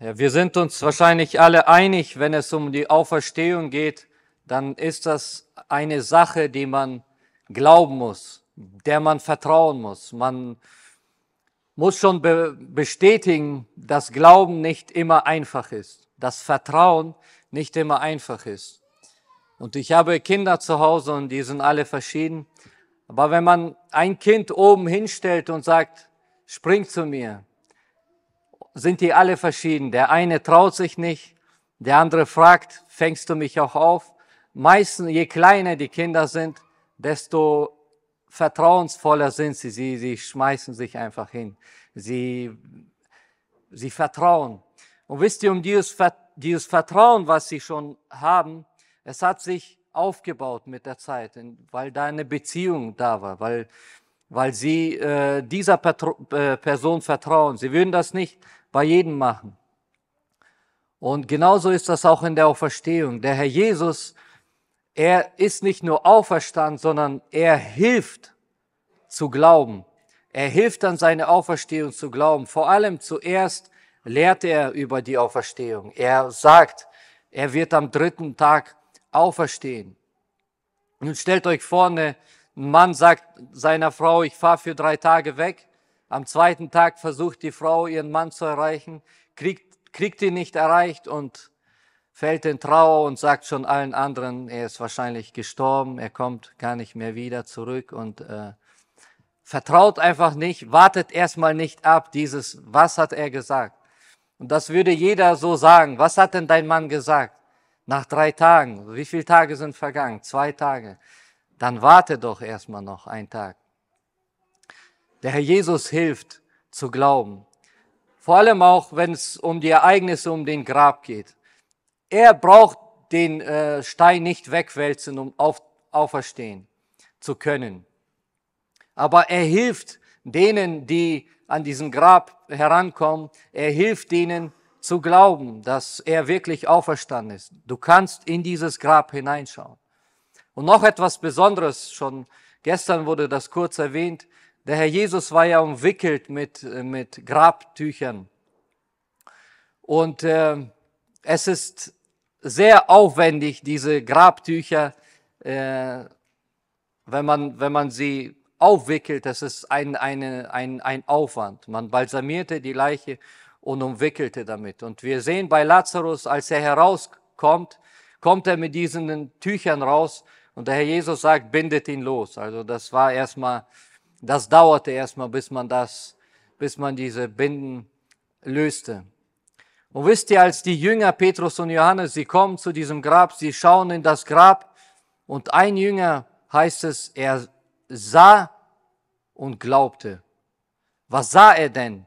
Ja, wir sind uns wahrscheinlich alle einig, wenn es um die Auferstehung geht, dann ist das eine Sache, die man glauben muss, der man vertrauen muss. Man muss schon be bestätigen, dass Glauben nicht immer einfach ist, dass Vertrauen nicht immer einfach ist. Und ich habe Kinder zu Hause und die sind alle verschieden. Aber wenn man ein Kind oben hinstellt und sagt, spring zu mir, sind die alle verschieden. Der eine traut sich nicht, der andere fragt, fängst du mich auch auf? Meistens, je kleiner die Kinder sind, desto vertrauensvoller sind sie. Sie, sie schmeißen sich einfach hin. Sie, sie vertrauen. Und wisst ihr, um dieses, dieses Vertrauen, was sie schon haben, es hat sich aufgebaut mit der Zeit, weil da eine Beziehung da war, weil, weil sie äh, dieser Patro äh, Person vertrauen. Sie würden das nicht bei jedem machen. Und genauso ist das auch in der Auferstehung. Der Herr Jesus, er ist nicht nur auferstanden, sondern er hilft zu glauben. Er hilft an seine Auferstehung zu glauben. Vor allem zuerst lehrt er über die Auferstehung. Er sagt, er wird am dritten Tag auferstehen. Nun stellt euch vor, ne, ein Mann sagt seiner Frau, ich fahre für drei Tage weg. Am zweiten Tag versucht die Frau, ihren Mann zu erreichen, kriegt, kriegt ihn nicht erreicht und fällt in Trauer und sagt schon allen anderen, er ist wahrscheinlich gestorben, er kommt gar nicht mehr wieder zurück und äh, vertraut einfach nicht, wartet erstmal nicht ab, dieses, was hat er gesagt? Und das würde jeder so sagen, was hat denn dein Mann gesagt? Nach drei Tagen, wie viele Tage sind vergangen? Zwei Tage. Dann warte doch erstmal noch einen Tag. Der Herr Jesus hilft zu glauben. Vor allem auch, wenn es um die Ereignisse um den Grab geht. Er braucht den äh, Stein nicht wegwälzen, um auf, auferstehen zu können. Aber er hilft denen, die an diesen Grab herankommen. Er hilft denen zu glauben, dass er wirklich auferstanden ist. Du kannst in dieses Grab hineinschauen. Und noch etwas Besonderes, schon gestern wurde das kurz erwähnt, der Herr Jesus war ja umwickelt mit, äh, mit Grabtüchern. Und äh, es ist sehr aufwendig, diese Grabtücher, äh, wenn, man, wenn man sie aufwickelt, das ist ein, eine, ein, ein Aufwand. Man balsamierte die Leiche und umwickelte damit. Und wir sehen bei Lazarus, als er herauskommt, kommt er mit diesen Tüchern raus und der Herr Jesus sagt, bindet ihn los. Also das war erstmal das dauerte erstmal, bis man das, bis man diese Binden löste. Und wisst ihr, als die Jünger Petrus und Johannes, sie kommen zu diesem Grab, sie schauen in das Grab und ein Jünger heißt es, er sah und glaubte. Was sah er denn?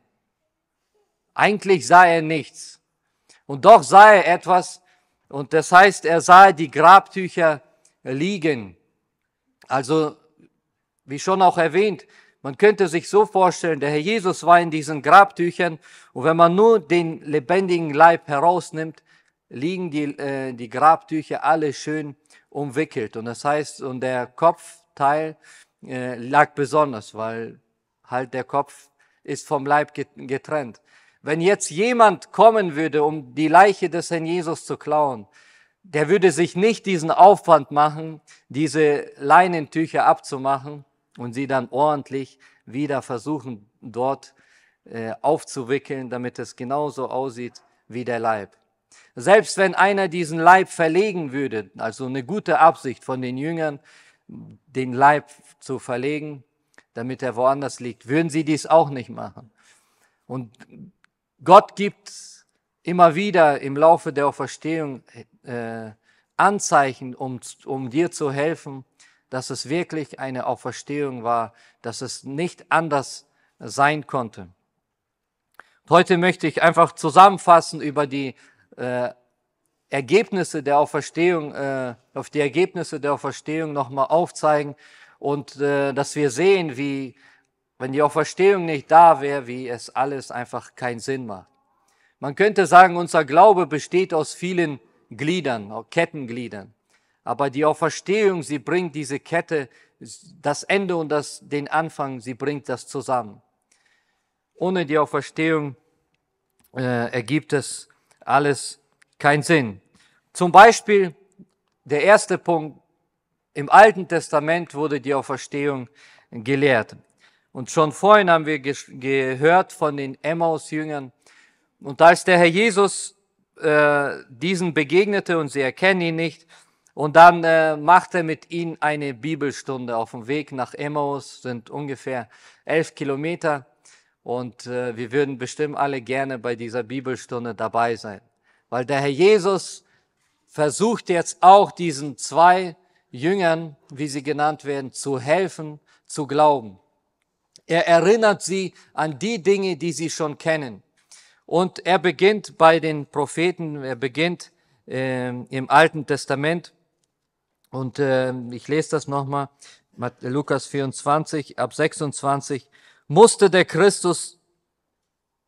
Eigentlich sah er nichts. Und doch sah er etwas und das heißt, er sah die Grabtücher liegen. Also wie schon auch erwähnt, man könnte sich so vorstellen, der Herr Jesus war in diesen Grabtüchern und wenn man nur den lebendigen Leib herausnimmt, liegen die, äh, die Grabtücher alle schön umwickelt. Und das heißt, und der Kopfteil äh, lag besonders, weil halt der Kopf ist vom Leib getrennt. Wenn jetzt jemand kommen würde, um die Leiche des Herrn Jesus zu klauen, der würde sich nicht diesen Aufwand machen, diese Leinentücher abzumachen und sie dann ordentlich wieder versuchen dort äh, aufzuwickeln, damit es genauso aussieht wie der Leib. Selbst wenn einer diesen Leib verlegen würde, also eine gute Absicht von den Jüngern, den Leib zu verlegen, damit er woanders liegt, würden sie dies auch nicht machen. Und Gott gibt immer wieder im Laufe der Auferstehung äh, Anzeichen, um, um dir zu helfen, dass es wirklich eine Auferstehung war, dass es nicht anders sein konnte. heute möchte ich einfach zusammenfassen über die äh, Ergebnisse der Auferstehung, äh, auf die Ergebnisse der Auferstehung nochmal aufzeigen und äh, dass wir sehen, wie, wenn die Auferstehung nicht da wäre, wie es alles einfach keinen Sinn macht. Man könnte sagen, unser Glaube besteht aus vielen Gliedern, Kettengliedern. Aber die Auferstehung, sie bringt diese Kette, das Ende und das, den Anfang, sie bringt das zusammen. Ohne die Auferstehung äh, ergibt es alles keinen Sinn. Zum Beispiel der erste Punkt, im Alten Testament wurde die Auferstehung gelehrt. Und schon vorhin haben wir gehört von den Emmaus-Jüngern. Und als der Herr Jesus äh, diesen begegnete und sie erkennen ihn nicht, und dann äh, macht er mit ihnen eine Bibelstunde auf dem Weg nach Emmaus, sind ungefähr elf Kilometer. Und äh, wir würden bestimmt alle gerne bei dieser Bibelstunde dabei sein. Weil der Herr Jesus versucht jetzt auch diesen zwei Jüngern, wie sie genannt werden, zu helfen, zu glauben. Er erinnert sie an die Dinge, die sie schon kennen. Und er beginnt bei den Propheten, er beginnt äh, im Alten Testament und äh, ich lese das nochmal, Lukas 24, ab 26, musste der Christus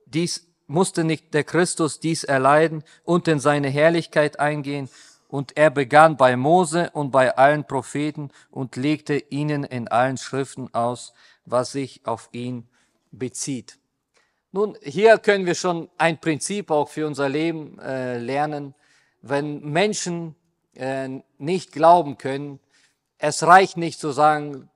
dies, musste nicht der Christus dies erleiden und in seine Herrlichkeit eingehen, und er begann bei Mose und bei allen Propheten und legte ihnen in allen Schriften aus, was sich auf ihn bezieht. Nun, hier können wir schon ein Prinzip auch für unser Leben äh, lernen. Wenn Menschen äh, nicht glauben können. Es reicht nicht zu sagen,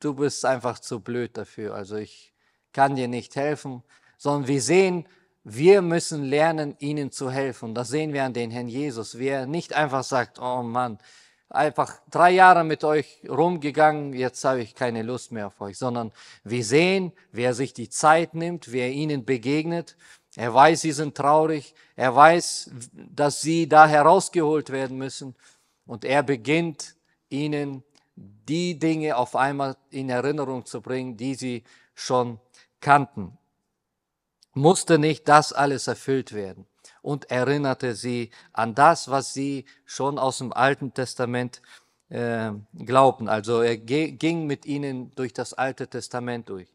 du bist einfach zu blöd dafür, also ich kann dir nicht helfen, sondern wir sehen, wir müssen lernen, ihnen zu helfen. Das sehen wir an den Herrn Jesus, wie er nicht einfach sagt, oh Mann, einfach drei Jahre mit euch rumgegangen, jetzt habe ich keine Lust mehr auf euch, sondern wir sehen, wer sich die Zeit nimmt, wer ihnen begegnet er weiß, sie sind traurig. Er weiß, dass sie da herausgeholt werden müssen. Und er beginnt ihnen die Dinge auf einmal in Erinnerung zu bringen, die sie schon kannten. Musste nicht das alles erfüllt werden und erinnerte sie an das, was sie schon aus dem Alten Testament äh, glaubten. Also er ging mit ihnen durch das Alte Testament durch.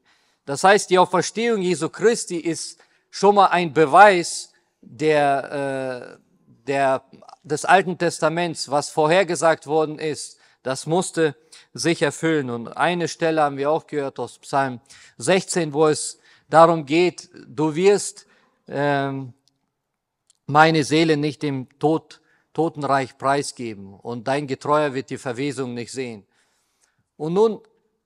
Das heißt, die Auferstehung Jesu Christi ist schon mal ein Beweis der, äh, der, des Alten Testaments, was vorhergesagt worden ist. Das musste sich erfüllen. Und eine Stelle haben wir auch gehört aus Psalm 16, wo es darum geht, du wirst ähm, meine Seele nicht dem Tod, Totenreich preisgeben und dein Getreuer wird die Verwesung nicht sehen. Und nun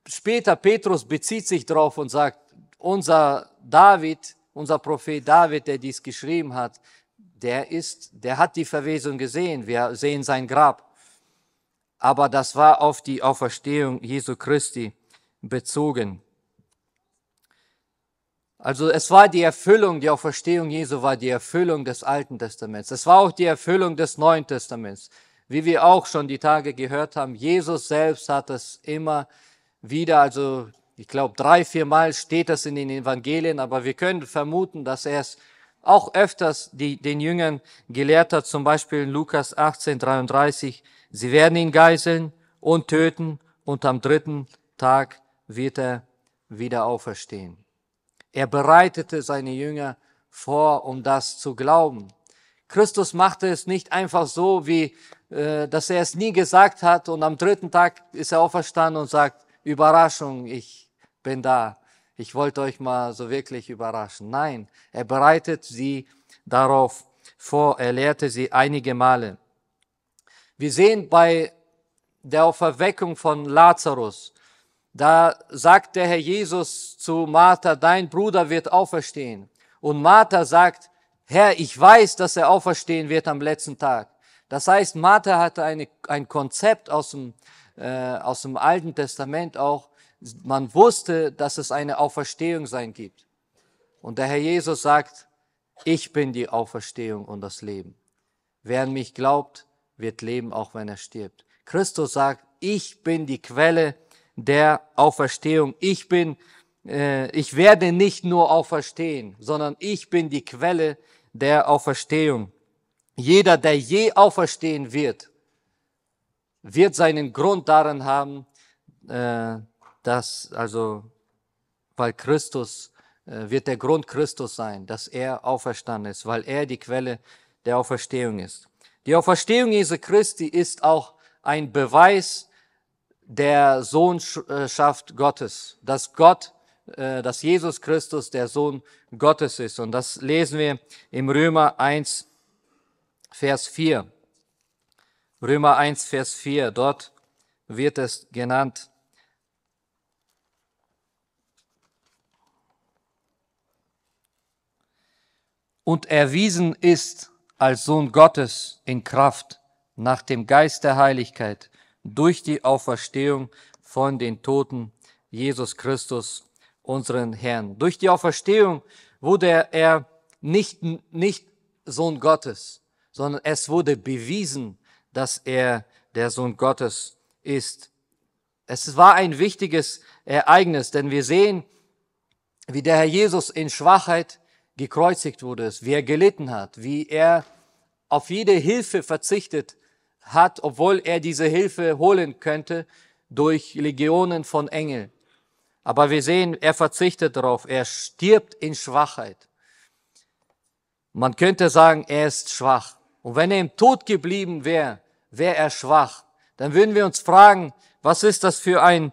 später Petrus bezieht sich darauf und sagt, unser David unser Prophet David, der dies geschrieben hat, der ist, der hat die Verwesung gesehen. Wir sehen sein Grab. Aber das war auf die Auferstehung Jesu Christi bezogen. Also es war die Erfüllung, die Auferstehung Jesu war die Erfüllung des Alten Testaments. Es war auch die Erfüllung des Neuen Testaments. Wie wir auch schon die Tage gehört haben, Jesus selbst hat es immer wieder, also ich glaube, drei, vier Mal steht das in den Evangelien, aber wir können vermuten, dass er es auch öfters die, den Jüngern gelehrt hat, zum Beispiel in Lukas 18, 33, sie werden ihn geißeln und töten und am dritten Tag wird er wieder auferstehen. Er bereitete seine Jünger vor, um das zu glauben. Christus machte es nicht einfach so, wie äh, dass er es nie gesagt hat und am dritten Tag ist er auferstanden und sagt, Überraschung, ich bin da. Ich wollte euch mal so wirklich überraschen. Nein, er bereitet sie darauf vor. Er lehrte sie einige Male. Wir sehen bei der Auferweckung von Lazarus, da sagt der Herr Jesus zu Martha, dein Bruder wird auferstehen. Und Martha sagt, Herr, ich weiß, dass er auferstehen wird am letzten Tag. Das heißt, Martha hatte eine, ein Konzept aus dem, äh, aus dem Alten Testament auch, man wusste, dass es eine Auferstehung sein gibt. Und der Herr Jesus sagt, ich bin die Auferstehung und das Leben. Wer an mich glaubt, wird leben, auch wenn er stirbt. Christus sagt, ich bin die Quelle der Auferstehung. Ich bin, äh, ich werde nicht nur auferstehen, sondern ich bin die Quelle der Auferstehung. Jeder, der je auferstehen wird, wird seinen Grund darin haben, äh, dass also, weil Christus äh, wird der Grund Christus sein, dass er auferstanden ist, weil er die Quelle der Auferstehung ist. Die Auferstehung Jesu Christi ist auch ein Beweis der Sohnschaft Gottes, dass Gott, äh, dass Jesus Christus der Sohn Gottes ist. Und das lesen wir im Römer 1, Vers 4. Römer 1, Vers 4, dort wird es genannt. und erwiesen ist als Sohn Gottes in Kraft nach dem Geist der Heiligkeit durch die Auferstehung von den Toten Jesus Christus, unseren Herrn. Durch die Auferstehung wurde er nicht, nicht Sohn Gottes, sondern es wurde bewiesen, dass er der Sohn Gottes ist. Es war ein wichtiges Ereignis, denn wir sehen, wie der Herr Jesus in Schwachheit, gekreuzigt wurde, wie er gelitten hat, wie er auf jede Hilfe verzichtet hat, obwohl er diese Hilfe holen könnte durch Legionen von Engeln. Aber wir sehen, er verzichtet darauf, er stirbt in Schwachheit. Man könnte sagen, er ist schwach. Und wenn er im Tod geblieben wäre, wäre er schwach. Dann würden wir uns fragen, was ist das für ein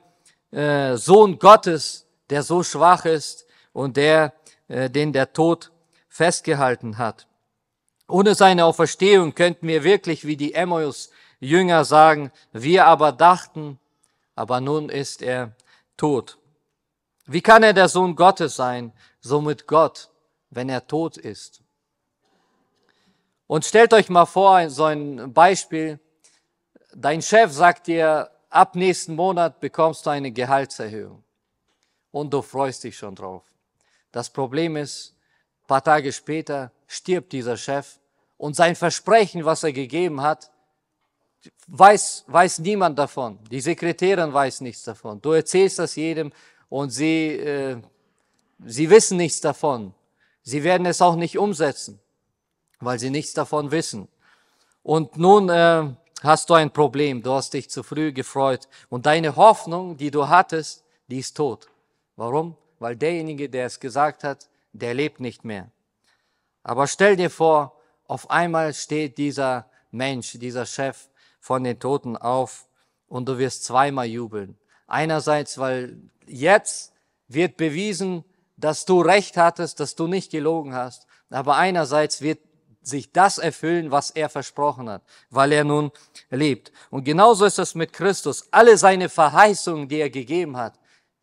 äh, Sohn Gottes, der so schwach ist und der äh, den der Tod festgehalten hat. Ohne seine Auferstehung könnten wir wirklich wie die Emmaus-Jünger sagen, wir aber dachten, aber nun ist er tot. Wie kann er der Sohn Gottes sein, somit Gott, wenn er tot ist? Und stellt euch mal vor, so ein Beispiel, dein Chef sagt dir, ab nächsten Monat bekommst du eine Gehaltserhöhung und du freust dich schon drauf. Das Problem ist, paar Tage später stirbt dieser Chef und sein Versprechen, was er gegeben hat, weiß, weiß niemand davon. Die Sekretärin weiß nichts davon. Du erzählst das jedem und sie, äh, sie wissen nichts davon. Sie werden es auch nicht umsetzen, weil sie nichts davon wissen. Und nun äh, hast du ein Problem. Du hast dich zu früh gefreut und deine Hoffnung, die du hattest, die ist tot. Warum? weil derjenige, der es gesagt hat, der lebt nicht mehr. Aber stell dir vor, auf einmal steht dieser Mensch, dieser Chef von den Toten auf und du wirst zweimal jubeln. Einerseits, weil jetzt wird bewiesen, dass du recht hattest, dass du nicht gelogen hast. Aber einerseits wird sich das erfüllen, was er versprochen hat, weil er nun lebt. Und genauso ist es mit Christus. Alle seine Verheißungen, die er gegeben hat,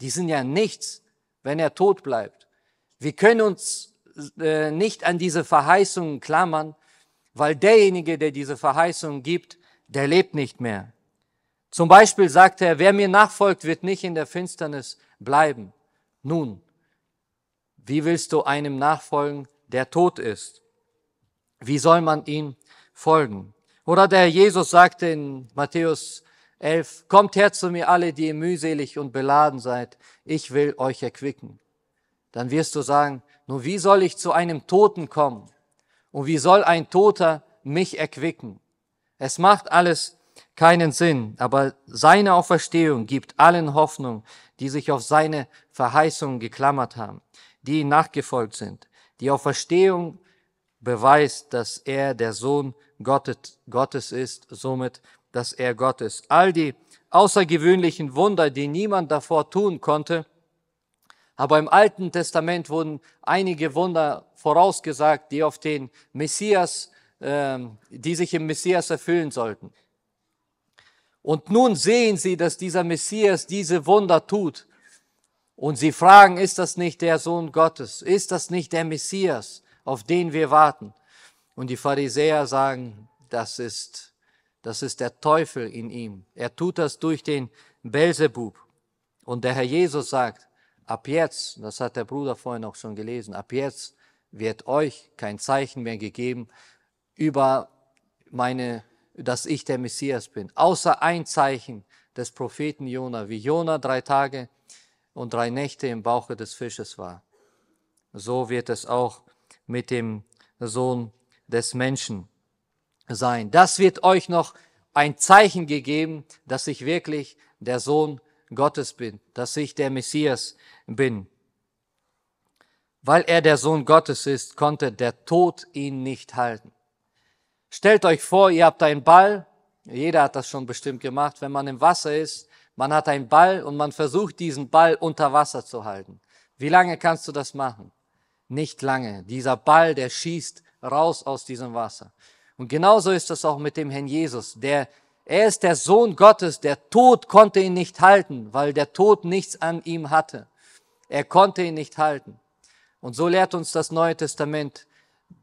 die sind ja nichts, wenn er tot bleibt. Wir können uns äh, nicht an diese Verheißungen klammern, weil derjenige, der diese Verheißungen gibt, der lebt nicht mehr. Zum Beispiel sagt er, wer mir nachfolgt, wird nicht in der Finsternis bleiben. Nun, wie willst du einem nachfolgen, der tot ist? Wie soll man ihm folgen? Oder der Jesus sagte in Matthäus 11. Kommt her zu mir alle, die ihr mühselig und beladen seid. Ich will euch erquicken. Dann wirst du sagen, nun wie soll ich zu einem Toten kommen? Und wie soll ein Toter mich erquicken? Es macht alles keinen Sinn, aber seine Auferstehung gibt allen Hoffnung, die sich auf seine Verheißungen geklammert haben, die ihm nachgefolgt sind. Die Auferstehung beweist, dass er der Sohn Gottes ist, somit dass er Gott ist. All die außergewöhnlichen Wunder, die niemand davor tun konnte, aber im Alten Testament wurden einige Wunder vorausgesagt, die auf den Messias, äh, die sich im Messias erfüllen sollten. Und nun sehen sie, dass dieser Messias diese Wunder tut. Und sie fragen, ist das nicht der Sohn Gottes? Ist das nicht der Messias, auf den wir warten? Und die Pharisäer sagen, das ist das ist der Teufel in ihm. Er tut das durch den Belzebub. Und der Herr Jesus sagt, ab jetzt, das hat der Bruder vorhin auch schon gelesen, ab jetzt wird euch kein Zeichen mehr gegeben über meine, dass ich der Messias bin. Außer ein Zeichen des Propheten Jona, wie Jona drei Tage und drei Nächte im Bauche des Fisches war. So wird es auch mit dem Sohn des Menschen sein. Das wird euch noch ein Zeichen gegeben, dass ich wirklich der Sohn Gottes bin, dass ich der Messias bin. Weil er der Sohn Gottes ist, konnte der Tod ihn nicht halten. Stellt euch vor, ihr habt einen Ball, jeder hat das schon bestimmt gemacht, wenn man im Wasser ist, man hat einen Ball und man versucht, diesen Ball unter Wasser zu halten. Wie lange kannst du das machen? Nicht lange. Dieser Ball, der schießt raus aus diesem Wasser. Und genauso ist das auch mit dem Herrn Jesus. Der, er ist der Sohn Gottes. Der Tod konnte ihn nicht halten, weil der Tod nichts an ihm hatte. Er konnte ihn nicht halten. Und so lehrt uns das Neue Testament,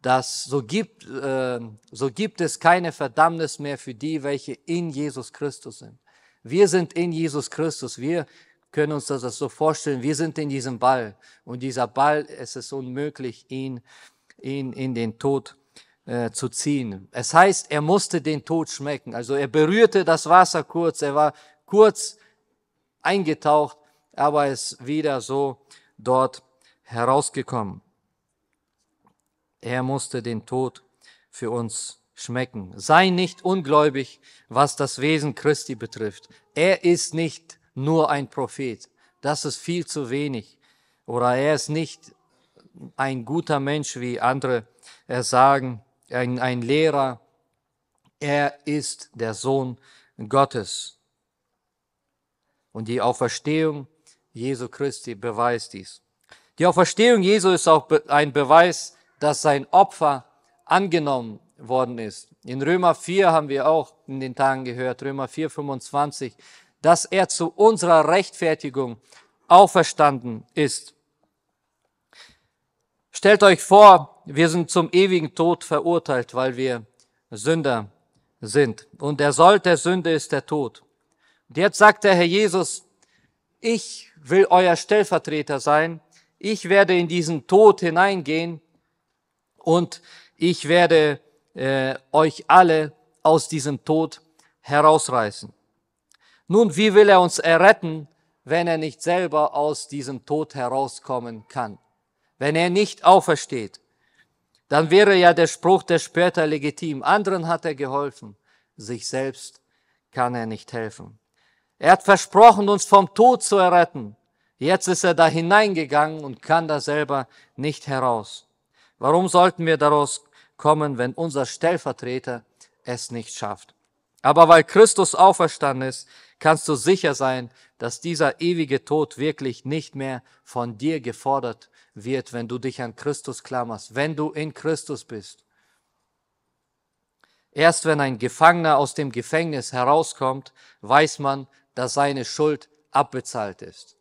dass so gibt, äh, so gibt es keine Verdammnis mehr für die, welche in Jesus Christus sind. Wir sind in Jesus Christus. Wir können uns das so vorstellen. Wir sind in diesem Ball. Und dieser Ball, es ist unmöglich, ihn, ihn in den Tod äh, zu ziehen. Es heißt, er musste den Tod schmecken. Also er berührte das Wasser kurz, er war kurz eingetaucht, aber ist wieder so dort herausgekommen. Er musste den Tod für uns schmecken. Sei nicht ungläubig, was das Wesen Christi betrifft. Er ist nicht nur ein Prophet. Das ist viel zu wenig. Oder er ist nicht ein guter Mensch, wie andere sagen ein, ein Lehrer. Er ist der Sohn Gottes. Und die Auferstehung Jesu Christi beweist dies. Die Auferstehung Jesu ist auch ein Beweis, dass sein Opfer angenommen worden ist. In Römer 4 haben wir auch in den Tagen gehört, Römer 4, 25, dass er zu unserer Rechtfertigung auferstanden ist. Stellt euch vor, wir sind zum ewigen Tod verurteilt, weil wir Sünder sind. Und der Sold der Sünde ist der Tod. Und jetzt sagt der Herr Jesus, ich will euer Stellvertreter sein. Ich werde in diesen Tod hineingehen und ich werde äh, euch alle aus diesem Tod herausreißen. Nun, wie will er uns erretten, wenn er nicht selber aus diesem Tod herauskommen kann? Wenn er nicht aufersteht, dann wäre ja der Spruch der Spötter legitim. Anderen hat er geholfen, sich selbst kann er nicht helfen. Er hat versprochen, uns vom Tod zu erretten. Jetzt ist er da hineingegangen und kann da selber nicht heraus. Warum sollten wir daraus kommen, wenn unser Stellvertreter es nicht schafft? Aber weil Christus auferstanden ist, kannst du sicher sein, dass dieser ewige Tod wirklich nicht mehr von dir gefordert wird, wenn du dich an Christus klammerst, wenn du in Christus bist. Erst wenn ein Gefangener aus dem Gefängnis herauskommt, weiß man, dass seine Schuld abbezahlt ist.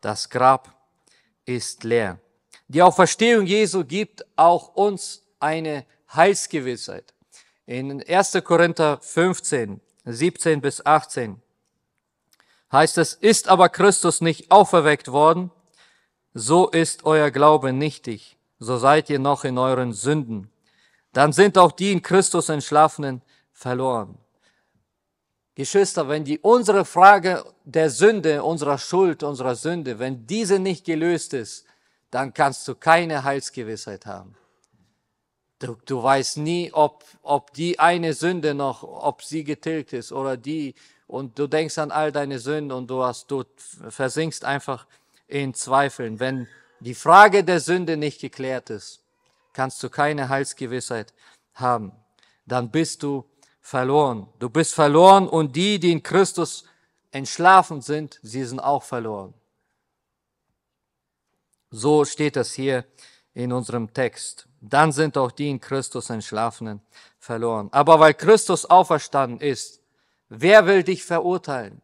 Das Grab ist leer. Die Auferstehung Jesu gibt auch uns eine Heilsgewissheit. In 1. Korinther 15, 17 bis 18 heißt es, ist aber Christus nicht auferweckt worden, so ist euer Glaube nichtig, so seid ihr noch in euren Sünden. Dann sind auch die in Christus entschlafenen verloren. Geschwister, wenn die unsere Frage der Sünde, unserer Schuld, unserer Sünde, wenn diese nicht gelöst ist, dann kannst du keine Heilsgewissheit haben. Du, du weißt nie, ob, ob die eine Sünde noch, ob sie getilgt ist oder die. Und du denkst an all deine Sünden und du, hast, du versinkst einfach in Zweifeln. Wenn die Frage der Sünde nicht geklärt ist, kannst du keine Heilsgewissheit haben. Dann bist du verloren. Du bist verloren und die, die in Christus entschlafen sind, sie sind auch verloren. So steht das hier in unserem Text. Dann sind auch die in Christus entschlafenen verloren. Aber weil Christus auferstanden ist, wer will dich verurteilen?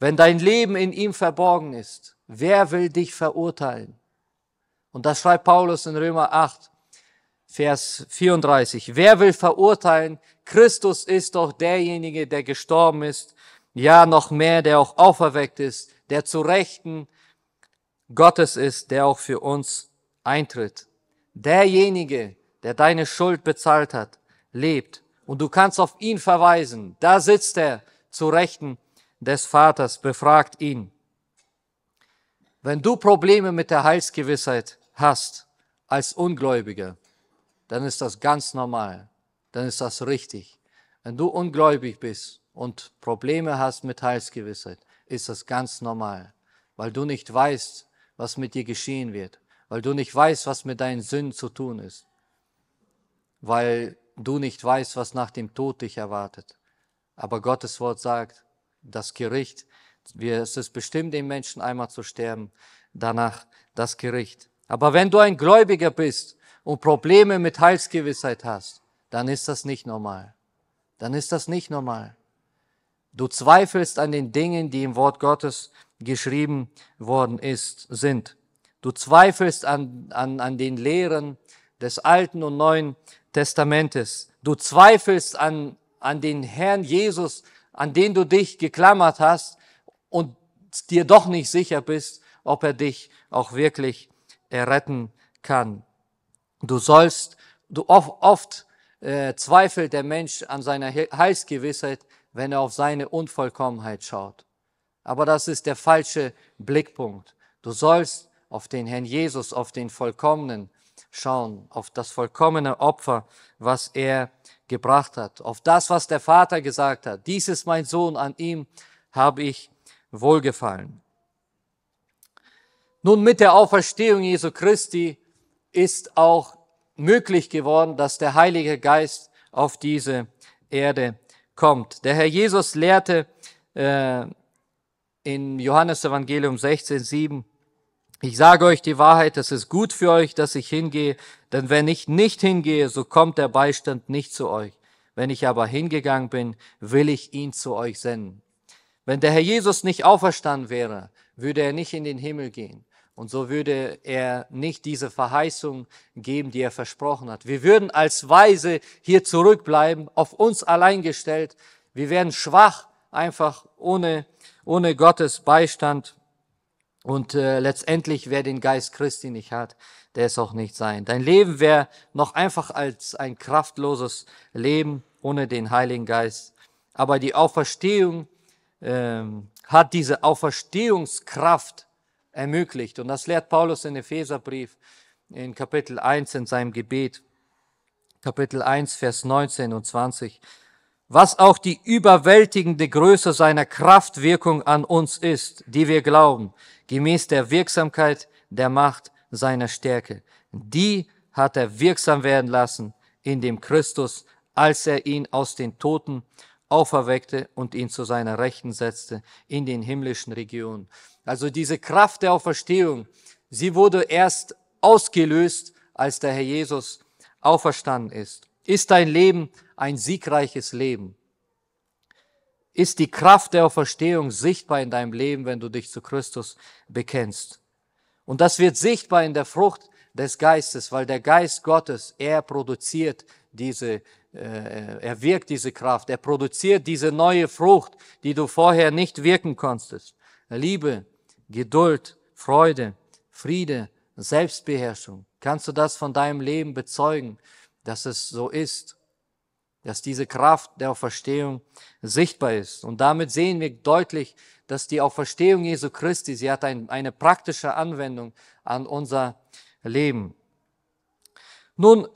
Wenn dein Leben in ihm verborgen ist, wer will dich verurteilen? Und das schreibt Paulus in Römer 8, Vers 34. Wer will verurteilen? Christus ist doch derjenige, der gestorben ist, ja noch mehr, der auch auferweckt ist, der zu Rechten Gottes ist, der auch für uns eintritt. Derjenige, der deine Schuld bezahlt hat, lebt. Und du kannst auf ihn verweisen. Da sitzt er zu Rechten des Vaters befragt ihn. Wenn du Probleme mit der Heilsgewissheit hast als Ungläubiger, dann ist das ganz normal, dann ist das richtig. Wenn du ungläubig bist und Probleme hast mit Heilsgewissheit, ist das ganz normal, weil du nicht weißt, was mit dir geschehen wird, weil du nicht weißt, was mit deinen Sünden zu tun ist, weil du nicht weißt, was nach dem Tod dich erwartet. Aber Gottes Wort sagt, das Gericht. Es ist bestimmt, den Menschen einmal zu sterben, danach das Gericht. Aber wenn du ein Gläubiger bist und Probleme mit Heilsgewissheit hast, dann ist das nicht normal. Dann ist das nicht normal. Du zweifelst an den Dingen, die im Wort Gottes geschrieben worden ist, sind. Du zweifelst an, an, an den Lehren des Alten und Neuen Testamentes. Du zweifelst an, an den Herrn Jesus, an den du dich geklammert hast und dir doch nicht sicher bist, ob er dich auch wirklich erretten kann. Du sollst, du oft, oft äh, zweifelt der Mensch an seiner Heilsgewissheit, wenn er auf seine Unvollkommenheit schaut. Aber das ist der falsche Blickpunkt. Du sollst auf den Herrn Jesus, auf den Vollkommenen schauen, auf das vollkommene Opfer, was er gebracht hat, auf das, was der Vater gesagt hat. Dies ist mein Sohn, an ihm habe ich wohlgefallen. Nun, mit der Auferstehung Jesu Christi ist auch möglich geworden, dass der Heilige Geist auf diese Erde kommt. Der Herr Jesus lehrte äh, in Johannes Evangelium 16, 7, ich sage euch die Wahrheit, es ist gut für euch, dass ich hingehe, denn wenn ich nicht hingehe, so kommt der Beistand nicht zu euch. Wenn ich aber hingegangen bin, will ich ihn zu euch senden. Wenn der Herr Jesus nicht auferstanden wäre, würde er nicht in den Himmel gehen. Und so würde er nicht diese Verheißung geben, die er versprochen hat. Wir würden als Weise hier zurückbleiben, auf uns allein gestellt. Wir wären schwach, einfach ohne, ohne Gottes Beistand. Und äh, letztendlich, wer den Geist Christi nicht hat, der ist auch nicht sein. Dein Leben wäre noch einfach als ein kraftloses Leben ohne den Heiligen Geist. Aber die Auferstehung ähm, hat diese Auferstehungskraft ermöglicht. Und das lehrt Paulus in Epheserbrief in Kapitel 1 in seinem Gebet. Kapitel 1, Vers 19 und 20. Was auch die überwältigende Größe seiner Kraftwirkung an uns ist, die wir glauben gemäß der Wirksamkeit der Macht seiner Stärke. Die hat er wirksam werden lassen in dem Christus, als er ihn aus den Toten auferweckte und ihn zu seiner Rechten setzte in den himmlischen Regionen. Also diese Kraft der Auferstehung, sie wurde erst ausgelöst, als der Herr Jesus auferstanden ist. Ist dein Leben ein siegreiches Leben? ist die Kraft der Auferstehung sichtbar in deinem Leben, wenn du dich zu Christus bekennst. Und das wird sichtbar in der Frucht des Geistes, weil der Geist Gottes, er produziert diese, äh, er wirkt diese Kraft, er produziert diese neue Frucht, die du vorher nicht wirken konntest. Liebe, Geduld, Freude, Friede, Selbstbeherrschung. Kannst du das von deinem Leben bezeugen, dass es so ist? dass diese Kraft der Auferstehung sichtbar ist. Und damit sehen wir deutlich, dass die Auferstehung Jesu Christi, sie hat ein, eine praktische Anwendung an unser Leben. Nun,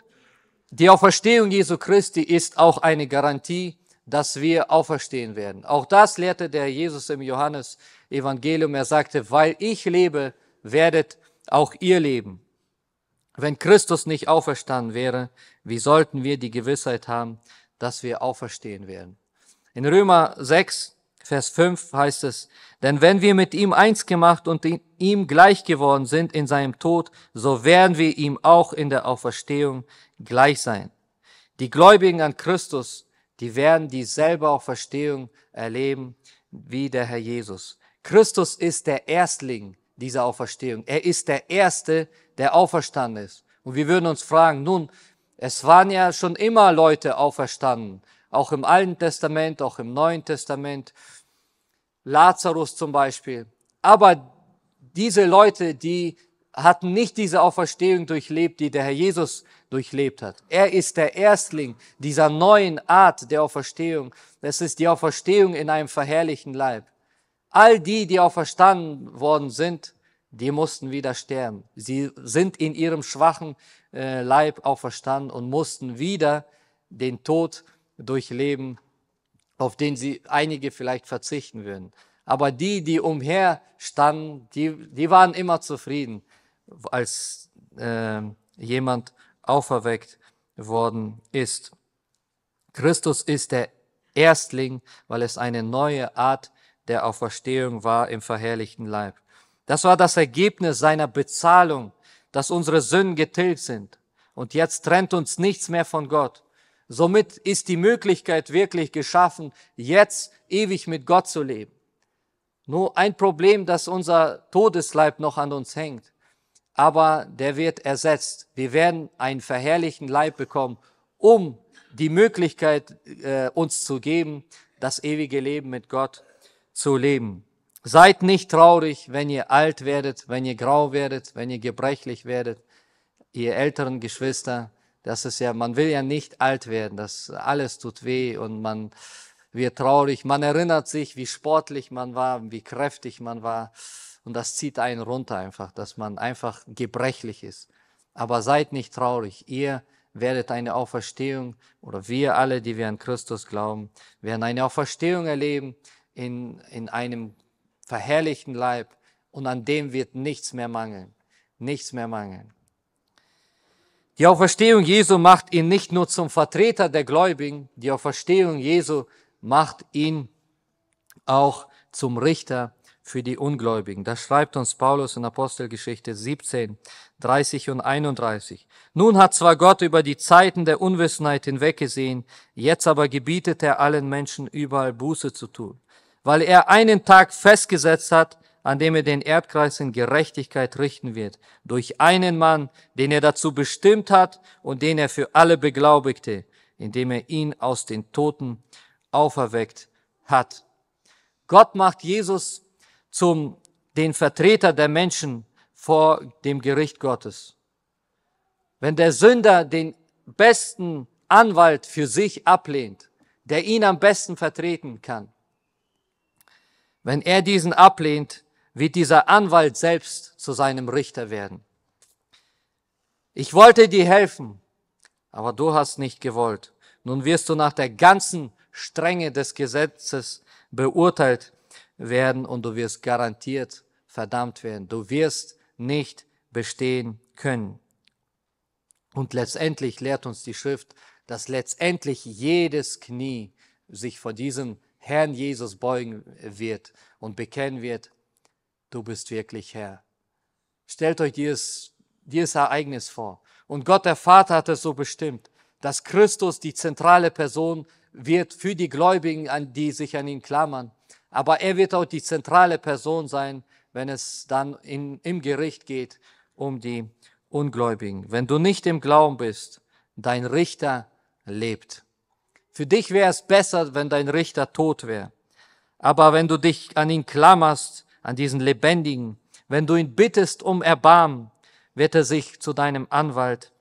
die Auferstehung Jesu Christi ist auch eine Garantie, dass wir auferstehen werden. Auch das lehrte der Jesus im Johannes Evangelium. Er sagte, weil ich lebe, werdet auch ihr leben. Wenn Christus nicht auferstanden wäre, wie sollten wir die Gewissheit haben, dass wir auferstehen werden? In Römer 6, Vers 5 heißt es, denn wenn wir mit ihm eins gemacht und ihm gleich geworden sind in seinem Tod, so werden wir ihm auch in der Auferstehung gleich sein. Die Gläubigen an Christus, die werden dieselbe Auferstehung erleben wie der Herr Jesus. Christus ist der Erstling dieser Auferstehung. Er ist der Erste, der auferstanden ist. Und wir würden uns fragen, nun, es waren ja schon immer Leute auferstanden, auch im Alten Testament, auch im Neuen Testament, Lazarus zum Beispiel. Aber diese Leute, die hatten nicht diese Auferstehung durchlebt, die der Herr Jesus durchlebt hat. Er ist der Erstling dieser neuen Art der Auferstehung. Es ist die Auferstehung in einem verherrlichten Leib. All die, die auferstanden worden sind, die mussten wieder sterben. Sie sind in ihrem schwachen äh, Leib auferstanden und mussten wieder den Tod durchleben, auf den sie einige vielleicht verzichten würden. Aber die, die umherstanden, die, die waren immer zufrieden, als äh, jemand auferweckt worden ist. Christus ist der Erstling, weil es eine neue Art der Auferstehung war im verherrlichten Leib. Das war das Ergebnis seiner Bezahlung, dass unsere Sünden getilgt sind. Und jetzt trennt uns nichts mehr von Gott. Somit ist die Möglichkeit wirklich geschaffen, jetzt ewig mit Gott zu leben. Nur ein Problem, dass unser Todesleib noch an uns hängt. Aber der wird ersetzt. Wir werden einen verherrlichten Leib bekommen, um die Möglichkeit äh, uns zu geben, das ewige Leben mit Gott zu leben. Seid nicht traurig, wenn ihr alt werdet, wenn ihr grau werdet, wenn ihr gebrechlich werdet, ihr älteren Geschwister. Das ist ja, man will ja nicht alt werden. Das alles tut weh und man wird traurig. Man erinnert sich, wie sportlich man war, wie kräftig man war. Und das zieht einen runter einfach, dass man einfach gebrechlich ist. Aber seid nicht traurig. Ihr werdet eine Auferstehung oder wir alle, die wir an Christus glauben, werden eine Auferstehung erleben in, in einem verherrlichten Leib und an dem wird nichts mehr mangeln. Nichts mehr mangeln. Die Auferstehung Jesu macht ihn nicht nur zum Vertreter der Gläubigen, die Auferstehung Jesu macht ihn auch zum Richter für die Ungläubigen. Das schreibt uns Paulus in Apostelgeschichte 17, 30 und 31. Nun hat zwar Gott über die Zeiten der Unwissenheit hinweggesehen, jetzt aber gebietet er allen Menschen überall Buße zu tun weil er einen Tag festgesetzt hat, an dem er den Erdkreis in Gerechtigkeit richten wird, durch einen Mann, den er dazu bestimmt hat und den er für alle beglaubigte, indem er ihn aus den Toten auferweckt hat. Gott macht Jesus zum den Vertreter der Menschen vor dem Gericht Gottes. Wenn der Sünder den besten Anwalt für sich ablehnt, der ihn am besten vertreten kann, wenn er diesen ablehnt, wird dieser Anwalt selbst zu seinem Richter werden. Ich wollte dir helfen, aber du hast nicht gewollt. Nun wirst du nach der ganzen Strenge des Gesetzes beurteilt werden und du wirst garantiert verdammt werden. Du wirst nicht bestehen können. Und letztendlich lehrt uns die Schrift, dass letztendlich jedes Knie sich vor diesem Herrn Jesus beugen wird und bekennen wird, du bist wirklich Herr. Stellt euch dieses, dieses Ereignis vor. Und Gott der Vater hat es so bestimmt, dass Christus die zentrale Person wird für die Gläubigen, an die sich an ihn klammern. Aber er wird auch die zentrale Person sein, wenn es dann in, im Gericht geht um die Ungläubigen. Wenn du nicht im Glauben bist, dein Richter lebt. Für dich wäre es besser, wenn dein Richter tot wäre. Aber wenn du dich an ihn klammerst, an diesen Lebendigen, wenn du ihn bittest um Erbarmen, wird er sich zu deinem Anwalt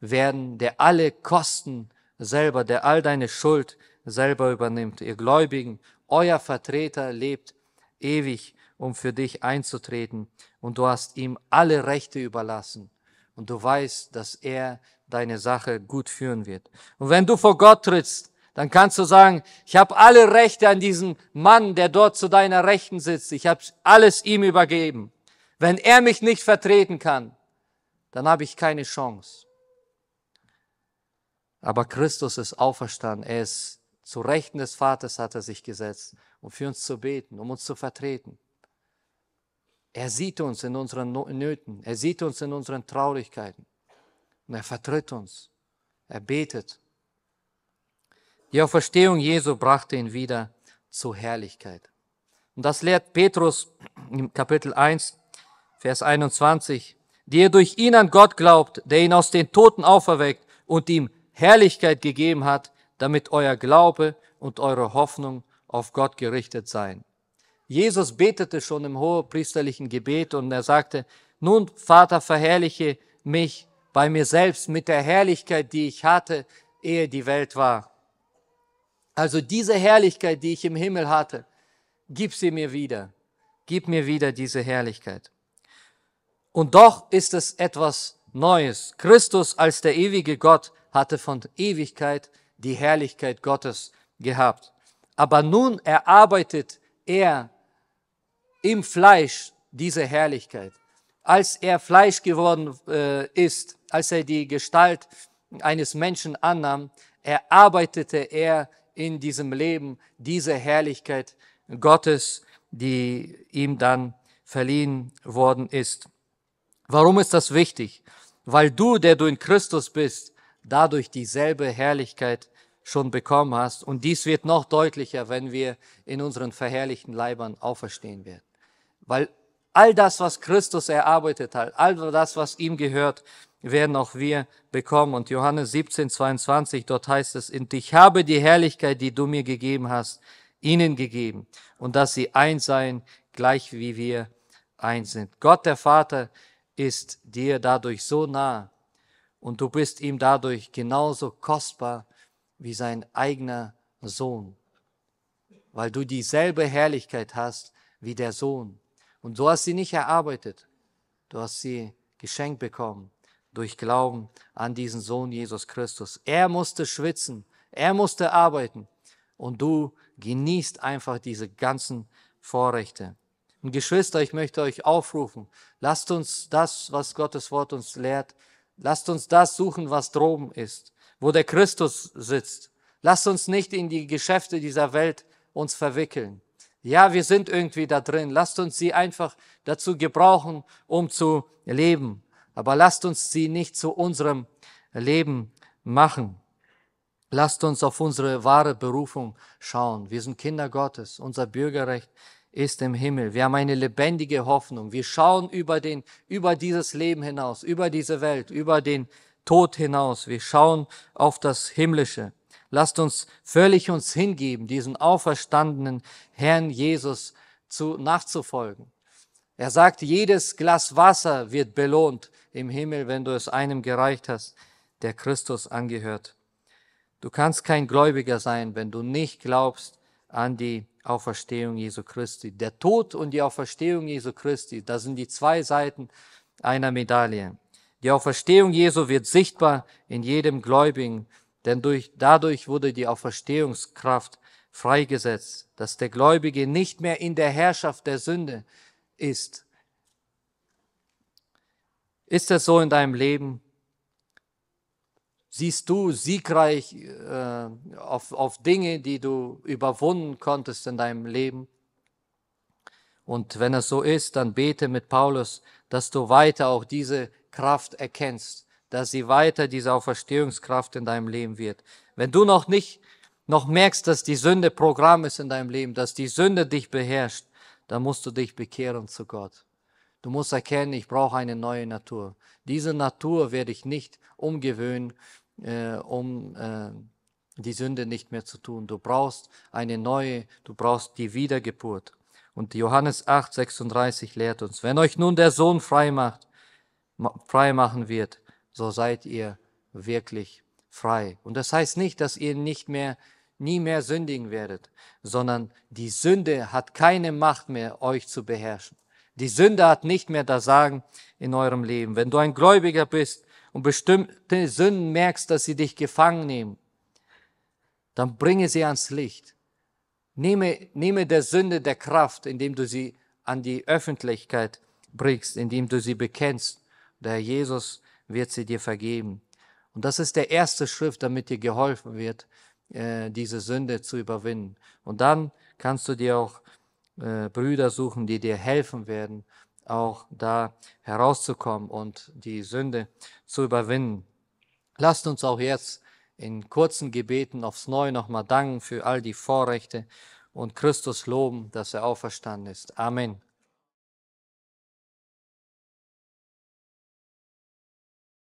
werden, der alle Kosten selber, der all deine Schuld selber übernimmt. Ihr Gläubigen, euer Vertreter lebt ewig, um für dich einzutreten. Und du hast ihm alle Rechte überlassen. Und du weißt, dass er deine Sache gut führen wird. Und wenn du vor Gott trittst, dann kannst du sagen, ich habe alle Rechte an diesem Mann, der dort zu deiner Rechten sitzt. Ich habe alles ihm übergeben. Wenn er mich nicht vertreten kann, dann habe ich keine Chance. Aber Christus ist auferstanden. Er ist zu Rechten des Vaters hat er sich gesetzt, um für uns zu beten, um uns zu vertreten. Er sieht uns in unseren Nöten. Er sieht uns in unseren Traurigkeiten und er vertritt uns. Er betet. Die Auferstehung Jesu brachte ihn wieder zur Herrlichkeit. Und das lehrt Petrus im Kapitel 1, Vers 21, die ihr durch ihn an Gott glaubt, der ihn aus den Toten auferweckt und ihm Herrlichkeit gegeben hat, damit euer Glaube und eure Hoffnung auf Gott gerichtet seien. Jesus betete schon im hohepriesterlichen Gebet und er sagte, nun Vater, verherrliche mich bei mir selbst mit der Herrlichkeit, die ich hatte, ehe die Welt war. Also diese Herrlichkeit, die ich im Himmel hatte, gib sie mir wieder. Gib mir wieder diese Herrlichkeit. Und doch ist es etwas Neues. Christus als der ewige Gott hatte von Ewigkeit die Herrlichkeit Gottes gehabt. Aber nun erarbeitet er im Fleisch diese Herrlichkeit. Als er Fleisch geworden äh, ist, als er die Gestalt eines Menschen annahm, erarbeitete er in diesem Leben diese Herrlichkeit Gottes, die ihm dann verliehen worden ist. Warum ist das wichtig? Weil du, der du in Christus bist, dadurch dieselbe Herrlichkeit schon bekommen hast. Und dies wird noch deutlicher, wenn wir in unseren verherrlichten Leibern auferstehen werden. Weil All das, was Christus erarbeitet hat, all das, was ihm gehört, werden auch wir bekommen. Und Johannes 17, 22, dort heißt es, und ich habe die Herrlichkeit, die du mir gegeben hast, ihnen gegeben. Und dass sie eins seien, gleich wie wir eins sind. Gott der Vater ist dir dadurch so nah und du bist ihm dadurch genauso kostbar wie sein eigener Sohn, weil du dieselbe Herrlichkeit hast wie der Sohn. Und du hast sie nicht erarbeitet. Du hast sie geschenkt bekommen durch Glauben an diesen Sohn Jesus Christus. Er musste schwitzen, er musste arbeiten und du genießt einfach diese ganzen Vorrechte. Und Geschwister, ich möchte euch aufrufen, lasst uns das, was Gottes Wort uns lehrt, lasst uns das suchen, was droben ist, wo der Christus sitzt. Lasst uns nicht in die Geschäfte dieser Welt uns verwickeln. Ja, wir sind irgendwie da drin. Lasst uns sie einfach dazu gebrauchen, um zu leben. Aber lasst uns sie nicht zu unserem Leben machen. Lasst uns auf unsere wahre Berufung schauen. Wir sind Kinder Gottes. Unser Bürgerrecht ist im Himmel. Wir haben eine lebendige Hoffnung. Wir schauen über den, über dieses Leben hinaus, über diese Welt, über den Tod hinaus. Wir schauen auf das Himmlische. Lasst uns völlig uns hingeben, diesen auferstandenen Herrn Jesus zu, nachzufolgen. Er sagt, jedes Glas Wasser wird belohnt im Himmel, wenn du es einem gereicht hast, der Christus angehört. Du kannst kein Gläubiger sein, wenn du nicht glaubst an die Auferstehung Jesu Christi. Der Tod und die Auferstehung Jesu Christi, das sind die zwei Seiten einer Medaille. Die Auferstehung Jesu wird sichtbar in jedem Gläubigen, denn durch, dadurch wurde die Auferstehungskraft freigesetzt, dass der Gläubige nicht mehr in der Herrschaft der Sünde ist. Ist es so in deinem Leben? Siehst du siegreich äh, auf, auf Dinge, die du überwunden konntest in deinem Leben? Und wenn es so ist, dann bete mit Paulus, dass du weiter auch diese Kraft erkennst dass sie weiter diese Auferstehungskraft in deinem Leben wird. Wenn du noch nicht, noch merkst, dass die Sünde Programm ist in deinem Leben, dass die Sünde dich beherrscht, dann musst du dich bekehren zu Gott. Du musst erkennen, ich brauche eine neue Natur. Diese Natur werde ich nicht umgewöhnen, äh, um äh, die Sünde nicht mehr zu tun. Du brauchst eine neue, du brauchst die Wiedergeburt. Und Johannes 8, 36 lehrt uns, wenn euch nun der Sohn frei macht, frei machen wird, so seid ihr wirklich frei. Und das heißt nicht, dass ihr nicht mehr, nie mehr sündigen werdet, sondern die Sünde hat keine Macht mehr, euch zu beherrschen. Die Sünde hat nicht mehr das Sagen in eurem Leben. Wenn du ein Gläubiger bist und bestimmte Sünden merkst, dass sie dich gefangen nehmen, dann bringe sie ans Licht. Nehme, nehme der Sünde der Kraft, indem du sie an die Öffentlichkeit bringst, indem du sie bekennst. Der Herr Jesus wird sie dir vergeben. Und das ist der erste Schritt, damit dir geholfen wird, äh, diese Sünde zu überwinden. Und dann kannst du dir auch äh, Brüder suchen, die dir helfen werden, auch da herauszukommen und die Sünde zu überwinden. Lasst uns auch jetzt in kurzen Gebeten aufs Neue nochmal danken für all die Vorrechte und Christus loben, dass er auferstanden ist. Amen.